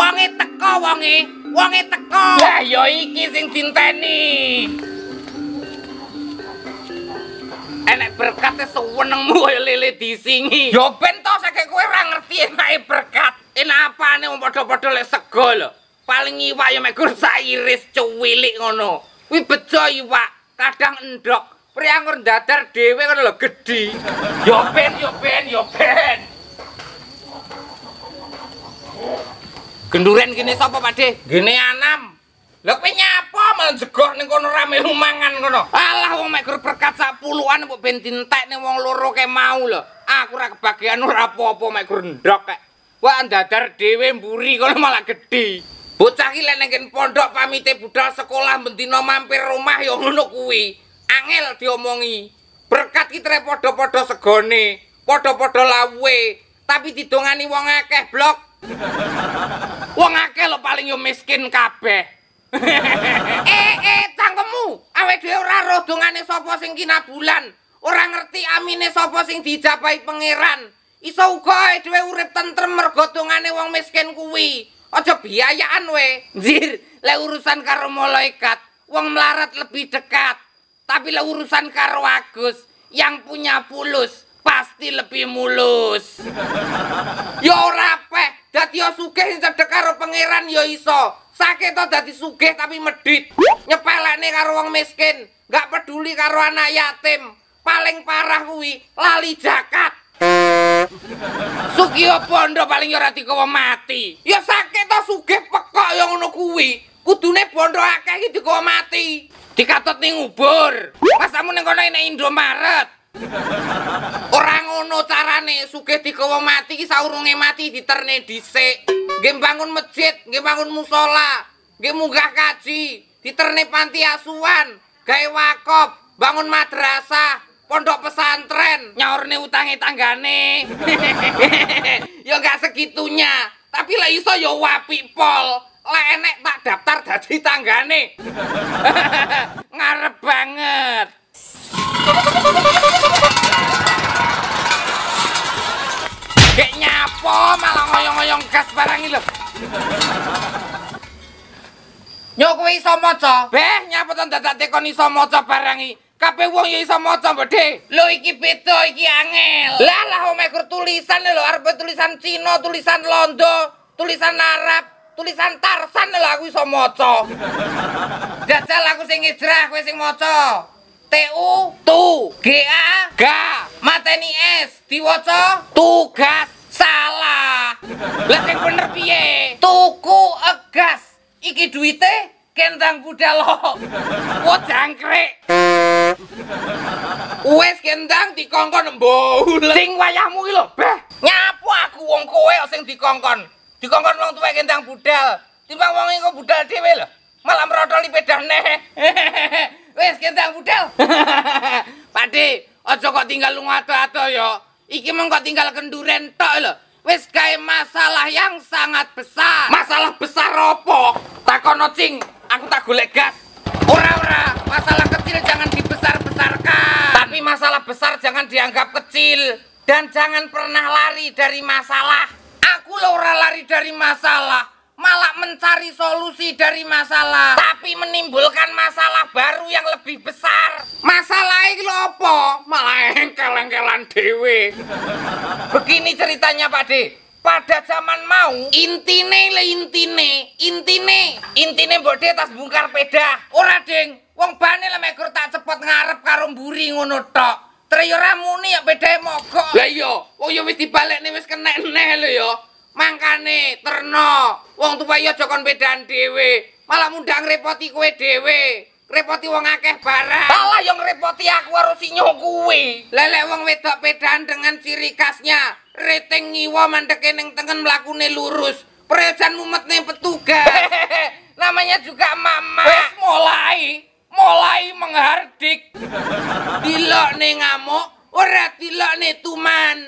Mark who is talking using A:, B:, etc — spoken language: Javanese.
A: wonge teko wonge wonge teko lah ya iki sing dinteni enek berkate sewenengmu kaya lele disingi yo ben to saking kowe ora ngerti enake berkat enapane om padha-padha lek sego lo paling iwak ya mek gur iris cuwilik ngono kuwi bejo iwak kadang ndok priangur dadar dhewe ngono lho gedhi yo ben yo ben yo ben genduren gini sopo pak deh gini anam lo kue nyapa malah jegok nih kono rame mangan kono alah wong mek berkat sepuluhan buat bentin entek nih wong loro kayak mau lho aku rak bagian ora apa apa mek gerendok kayak wah dadar dewe mburi kono malah gede bocah kile nengin pondok pamite budal sekolah bentino mampir rumah yo ngono kuwi angel diomongi berkat kita repodo podo segone podo podo lawe tapi didongani wong akeh blok Wong akeh lo paling yo miskin kabeh. eh eh cangkemmu, awake dhewe ora roh dongane sapa sing kinabulan, ora ngerti amine sapa sing dijapai pangeran. Iso uga dhewe urip tentrem mergo dongane wong miskin kuwi. Aja biayaan we. Njir, lek urusan karo malaikat, wong melarat lebih dekat. Tapi lek urusan karo bagus yang punya pulus pasti lebih mulus. Yo ora peh, dadi sugih sing cedhek karo pangeran yo iso. Sakit to dadi sugih tapi medit. Nyepelekne karo wong miskin, nggak peduli karo anak yatim. Paling parah kuwi lali jakat. Sugih pondo paling ora dikowo mati. Ya sakit to sugih pekok ya ngono kuwi. Kudune bondo akeh iki dikowo mati. Dikatut ning ngubur masamu sampe ning kono ana Indomaret. ngono carane sugih digawa mati iki saurunge mati diterne dhisik. Nggih bangun masjid, nggih bangun musala, nggih munggah kaji, diterne panti asuhan, gawe wakaf, bangun madrasah, pondok pesantren, nyaurne utange tanggane. Ya gak segitunya, tapi lek iso ya apik pol. Lek enek tak daftar dadi tanggane. Ngarep banget. Oh, apa malah ngoyong-ngoyong gas barang ini lho nyok kuwi iso maca beh nyapa to dadak tekon iso maca barang iki kabeh wong ya iso maca bedhe lho iki beda iki angel lah lah omek kur tulisan lho arep tulisan Cina tulisan Londo tulisan Arab tulisan Tarsan lho aku iso maca jajal aku sing ijrah kowe sing maca T U T U G A G A G-A, S diwaca tugas Lah bener piye? Tuku egas. Iki duwite kentang budal lo. Wo jangkrik. Wes kendang dikongkon mbau. Sing wayahmu iki lho, Beh. Nyapu aku wong kowe kok sing dikongkon. Dikongkon wong tuwa kendang budal. Timbang wong iki kok budal dhewe lho. Malah merotol ipedane. Wes kendang budal. Pakde, aja kok tinggal lunga ato-ato yo. Iki mengko tinggal kenduren tok lho. wis gawe masalah yang sangat besar. Masalah besar opo? Takono cing, aku tak golek gas. Ora ora, masalah kecil jangan dibesar-besarkan. Tapi masalah besar jangan dianggap kecil dan jangan pernah lari dari masalah. Aku lo ora lari dari masalah malah mencari solusi dari masalah tapi menimbulkan masalah baru yang lebih besar masalah ini apa? malah engkel-engkelan dewe begini ceritanya Pak De pada zaman mau intine le intine intine intine mbok De tas bungkar peda ora deng, wong bane le megur tak cepet ngarep karo mburi ngono tok Treyora nih ya pedae mogok. Lah iya, wong oh ya wis nih wis kenek-nek lho ya. mangkane terno wong tuwa ya aja kon bedan dhewe malah mundang repoti kowe dhewe repoti wong akeh barang malah yang repoti aku karo sinyo kuwi lelek wong wedok bedan dengan ciri khasnya rating ngiwa mandeke ning tengen mlakune lurus prejan mumetne petugas namanya juga mama wis mulai mulai menghardik dilok ne ngamuk ora dilok ne tuman